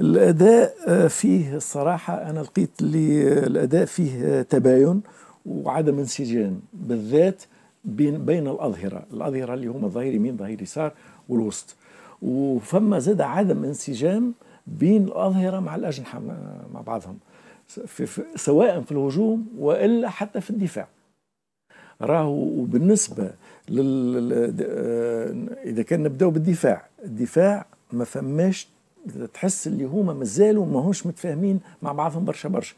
الأداء آه، فيه الصراحة أنا لقيت اللي آه، الأداء فيه آه، تباين وعدم انسجام بالذات بين بين الأظهرة الأظهرة اللي هما ظهير يمين ظهير يسار والوسط وفما زاد عدم انسجام بين الأظهرة مع الأجنحة مع بعضهم في في سواء في الهجوم وإلا حتى في الدفاع راهو وبالنسبة لل إذا كان نبداو بالدفاع الدفاع ما فماش تحس اللي هما مازالوا ماهوش متفاهمين مع بعضهم برشا برشا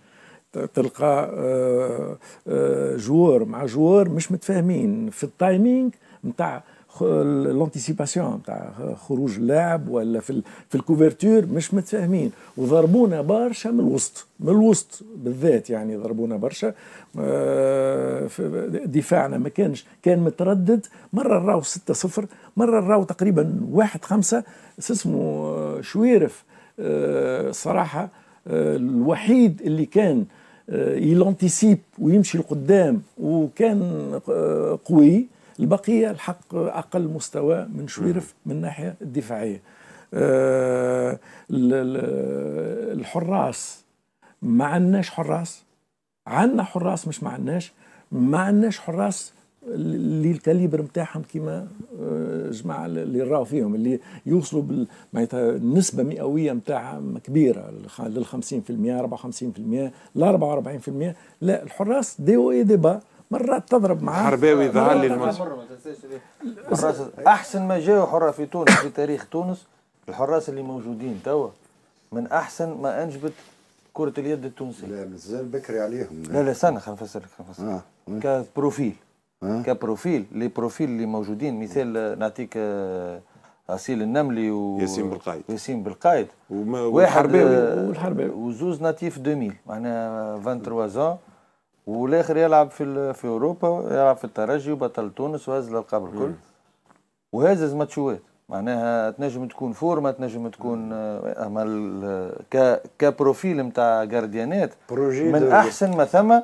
تلقى آه، آه، جوار مع جوار مش متفاهمين في التايمينج نتاع الانتيسيباسيون نتاع خروج اللاعب ولا في في الكوفرتور مش متفاهمين وضربونا برشا من الوسط من الوسط بالذات يعني ضربونا برشا آه، دفاعنا ما كانش كان متردد مره راو 6 0 مره راو تقريبا 1 5 اسمه شويرف آه، صراحة آه، الوحيد اللي كان يلانتيسيب آه، ويمشي لقدام وكان قوي البقية الحق أقل مستوى من شويرف من الناحية الدفاعية الحراس ما عندناش حراس عندنا حراس مش ما عندناش ما عندناش حراس اللي الكاليبر نتاعهم كيما آه، جماعة اللي راو فيهم اللي يوصلوا معناتها النسبه مئويه نتاعهم كبيره لل 50% 54% ل 44% لا الحراس دي اي دي با مرات تضرب معاه حرباوي ظهر لي الحراس احسن ما جاوا حراس في تونس في تاريخ تونس الحراس اللي موجودين توا من احسن ما انجبت كره اليد التونسيه لا مازال بكري عليهم لا لا استنى خلينا نفسر لك آه. كبروفيل كبروفيل لي بروفيل اللي موجودين مثال نعطيك آه، اصيل النملي و ياسين بالقايد ياسين بالقايد واحد آه، والحرباوي وزوز ناتيف 2000 معناها 23 زون والاخر يلعب في في اوروبا يلعب في الترجي وبطل تونس وهز الالقاب الكل وهزز ماتشوات معناها تنجم تكون فورمة تنجم تكون آه، اما كبروفيل نتاع جارديانات من احسن ما ثم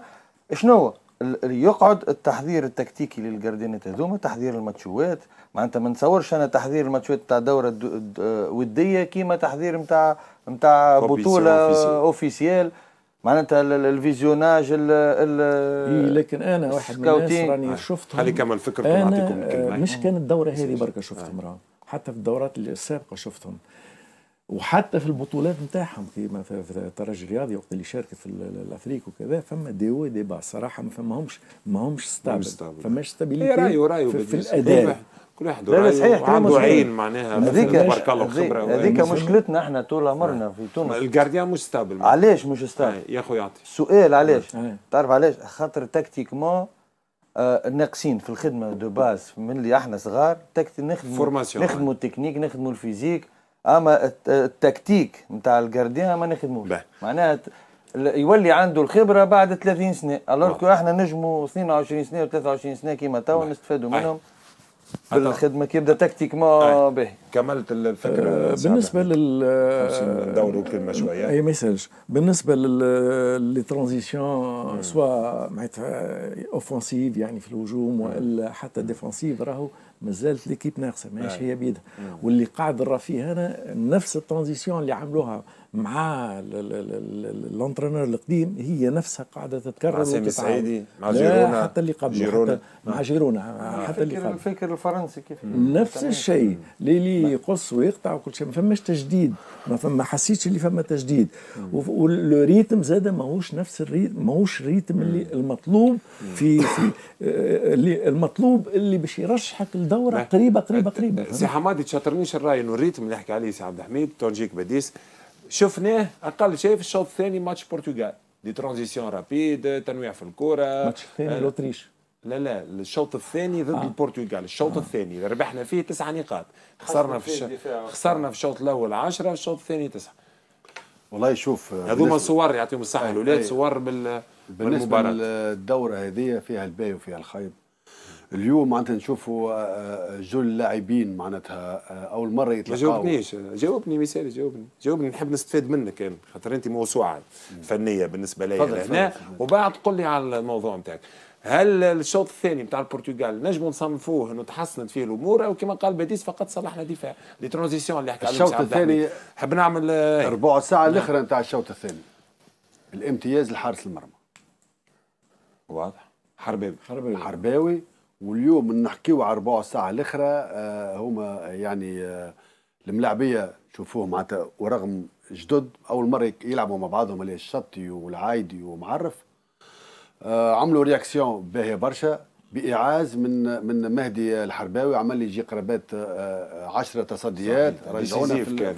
شنو هو؟ يقعد التحضير التكتيكي للجاردينة هذوما تحضير الماتشوات معناتها ما نتصورش انا تحضير الماتشوات تاع دوره وديه كيما تحضير نتاع نتاع بطوله اوفيسيال معناتها الفيزيوناج ال ال لكن انا واحد من الناس راني شفتهم خلي كمل فكرة نعطيكم كلمه مش كانت الدوره هذه إيه. بركه شفتهم حتى في الدورات السابقه شفتهم وحتى في البطولات نتاعهم كيما في الترجي الرياضي وقت اللي شاركت في الافريق وكذا فما دي دي با صراحه ما فماهمش ماهمش ستابل فماش ستابيليتي رايو رايو في, في الاداء كل واحد لا صحيح عنده عين معناها هذيك بارك الله خبره هذيك مشكلتنا احنا طول عمرنا في تونس الجارديان مش ستابل علاش مش ستابل آه، يا خويا يعطي سؤال علاش آه. تعرف علاش خاطر تكتيكمون آه، ناقصين في الخدمه دو باز من اللي احنا صغار نخدموا فورماسيون نخدموا التكنيك نخدموا الفيزيك اما التكتيك نتاع الجارديان ما نخدموش معناها يولي عنده الخبره بعد 30 سنه الوغ احنا نجموا 22 سنه و23 سنه كيما توا نستفادوا منهم الخدمه كيبدا تكتيك ما باهي كملت الفكره آه بالنسبه لل ندوروا كلمه شويه اي ما يسالش بالنسبه لل ترانزيسيون سوا معناتها اوفونسيف يعني في الهجوم والا حتى ديفونسيف راهو مازالت ليكيب ناقصه ماهيش هي بيدها واللي قاعد نرى فيه هنا نفس الترانزيسيون اللي عملوها مع الانترينور القديم هي نفسها قاعده تتكرر مع سامي السعيدي مع جيرونا حتى اللي قبل جيرونا مع جيرونا حتى اللي قبل الفكر الفرنسي كيف نفس الشيء اللي يقص ويقطع وكل شيء ما فماش تجديد ما فما حسيتش اللي فما تجديد والريتم زاد ماهوش نفس الريتم ماهوش الريتم اللي المطلوب في في آه، اللي المطلوب اللي باش يرشحك لدوره قريبه قريبه قريبه سي حمادي تشاطرنيش الراي انه الريتم اللي يحكي عليه سي عبد الحميد تونجيك بديس شفناه اقل شيء في الشوط الثاني ماتش برتغال دي ترانزيسيون رابيد تنويع في الكره ماتش الثاني الاوتريش آه، لا لا الشوط الثاني ضد آه. البرتغال الشوط آه. الثاني ربحنا فيه تسع نقاط خسرنا في الش... خسرنا في الشوط الاول 10 الشوط الثاني تسعه والله شوف هذوما صور يعطيهم الصحه الاولاد صور بال بالنسبه للدوره هذه فيها الباي وفيها الخيب اليوم معناتها نشوفوا آه، آه، جل لاعبين معناتها آه، اول مره يتلقاو ما جاوبنيش جاوبني مثال جاوبني جاوبني نحب نستفاد منك انا يعني، خاطر انت موسوعه فنيه بالنسبه لي هنا وبعد قل لي على الموضوع نتاعك هل الشوط الثاني نتاع البرتغال نجموا نصنفوه انه تحسنت فيه الامور او كما قال باديس فقط صلحنا دفاع لي ترانزيسيون اللي حكى الشوط الثاني حب نعمل آه، ربع ساعه نعم. الاخرى نتاع الشوط الثاني الامتياز لحارس المرمى واضح حرباوي حرباوي حرباوي واليوم نحكيو على ربع ساعه الاخرى آه هما يعني آه الملاعبيه شوفوه معناتها ورغم جدد اول مره يلعبوا مع بعضهم اللي الشطي والعايدي ومعرف آه، عملوا رياكسيون باهيه برشا باعاز من من مهدي الحرباوي عمل لي يجي قرابات 10 آه، آه، تصديات رجعونا في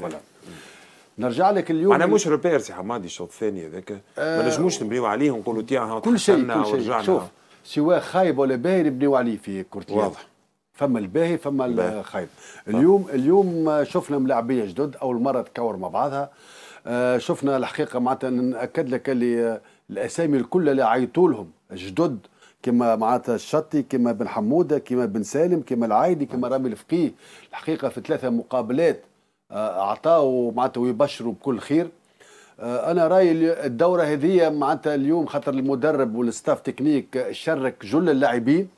نرجع لك اليوم معناها مش روبير سي حمادي الشوط الثاني هذاك آه ما نجموش نبنيو عليه ونقولوا تيها كل شيء كل شيء شوف سواء خايب ولا باهي نبنيو عليه في كره واضح فما الباهي فما الخايب اليوم اليوم شفنا ملاعبيه جدد اول مره تكور مع بعضها شفنا الحقيقه معناتها ناكد لك اللي الاسامي الكل اللي عيطوا لهم جدد كما معناتها الشطي كما بن حموده كما بن سالم كما العايدي كما رامي الفقيه الحقيقه في ثلاثه مقابلات آه، اعطاوا معناتها ويبشروا بكل خير آه، انا رايي الدوره هذه معناتها اليوم خاطر المدرب والستاف تكنيك شرك جل اللاعبين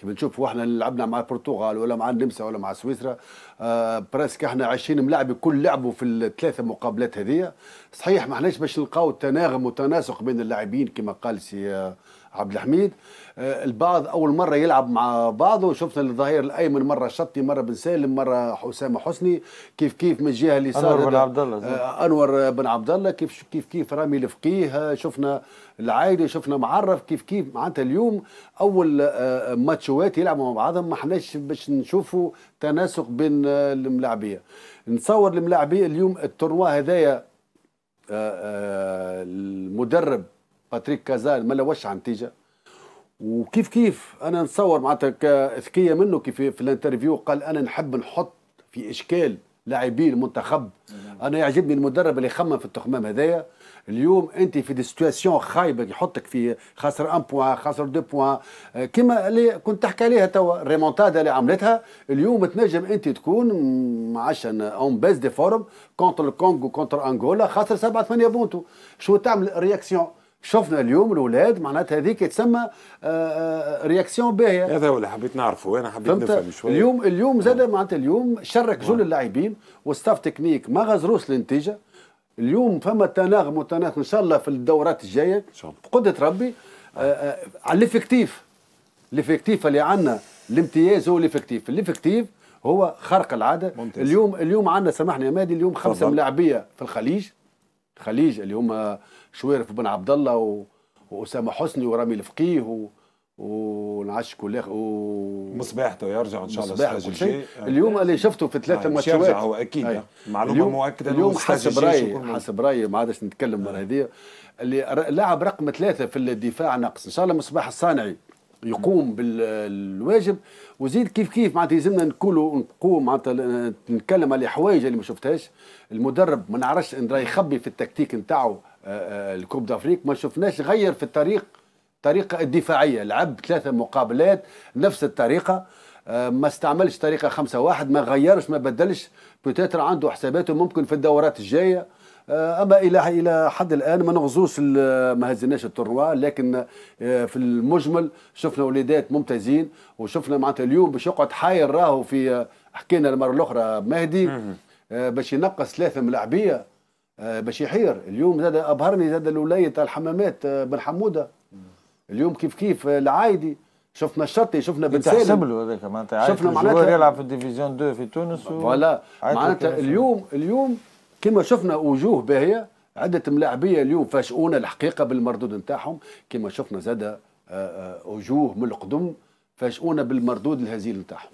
كيف نشوفوا احنا لعبنا مع البرتغال ولا مع النمسا ولا مع سويسرا آه برسك احنا عايشين ملاعب كل لعبه في الثلاثه مقابلات هذه صحيح ما احناش باش نلقاو تناغم وتناسق بين اللاعبين كما قال سي آه، عبد الحميد آه، البعض اول مره يلعب مع بعضه شفنا الظهير الايمن مره شطي مره بن سالم مره حسام حسني كيف كيف من الجهه اليسار انور بن عبد الله آه، انور بن عبد الله كيف كيف كيف رامي الفقيه شفنا العايده شفنا معرف كيف كيف معناتها اليوم اول آه، ماتشوات يلعبوا مع بعضهم ما حناش باش نشوفوا تناسق بين الملاعبيه نتصور الملاعبيه اليوم التورنوا هذايا المدرب باتريك كازال ما لوش على تيجا وكيف كيف انا نصور معناتها كذكية منه كيف في الانترفيو قال انا نحب نحط في اشكال لاعبي المنتخب انا يعجبني المدرب اللي خمم في التخمام هذايا اليوم انت في دي سيتياسيون خايبه يحطك في خاسر ان بوان خاسر دو بوان كما اللي كنت تحكي عليها توا ريمونتادا اللي عملتها اليوم تنجم انت تكون معاش اون بيز دي فورم كونتر الكونغو كونتر انغولا خاسر 7 8 بونتو شو تعمل رياكسيون شفنا اليوم الاولاد معناتها هذيك تسمى آه، آه، رياكسيون باهيه هذا هو اللي حبيت نعرفه انا حبيت نفهم شويه اليوم اليوم آه. زاد معناتها اليوم شرك جل اللاعبين والستاف تكنيك ما غزروش النتيجه اليوم فما تناغم وتناغم ان شاء الله في الدورات الجايه ان شاء الله بقدره ربي على الافكتيف الافكتيف اللي عندنا الامتياز هو الافكتيف الافكتيف هو خرق العاده ممتاز. اليوم اليوم عندنا سامحني يا مادي اليوم خمسه ملاعبيه في الخليج الخليج اللي هما شويرف بن عبد الله و... واسامه حسني ورامي الفقيه و... ونعش كل و مصباح تو يرجع ان شاء الله مصباح كل شيء اليوم اللي شفته في ثلاثه آه ماتشات يرجع هو اكيد آه. معلومه اليوم مؤكده اليوم حسب رايي حسب رايي ما عادش نتكلم آه. هذه اللي لاعب رقم ثلاثه في الدفاع نقص ان شاء الله مصباح الصانعي يقوم بالواجب وزيد كيف كيف معناتها يلزمنا نقولوا نقوم معناتها نتكلم على حوايج اللي ما شفتهاش المدرب ما نعرفش ان راه يخبي في التكتيك نتاعو آه، آه، الكوب دافريك ما شفناش غير في الطريق الطريقه الدفاعيه لعب ثلاثه مقابلات نفس الطريقه آه، ما استعملش طريقه خمسة واحد ما غيرش ما بدلش بوتيتر عنده حساباته ممكن في الدورات الجايه آه، اما الى الى حد الان ما نغزوش ما هزيناش التروا لكن آه، في المجمل شفنا وليدات ممتازين وشفنا معناتها اليوم باش يقعد حاير راهو في آه، حكينا المره الاخرى مهدي باش ينقص ثلاثه من العبيه باش يحير اليوم زاد ابهرني زاد الولايه تاع الحمامات بن حموده اليوم كيف كيف العايدي شفنا الشطي شفنا بن سالم تحسب له هذاك معناتها شفنا معناتها يلعب في الديفيزيون 2 في تونس فوالا معناتها اليوم اليوم كما شفنا وجوه باهيه عده ملاعبيه اليوم فاجئونا الحقيقه بالمردود نتاعهم كما شفنا زادة آه، آه، وجوه من القدم فاجئونا بالمردود الهزيل نتاعهم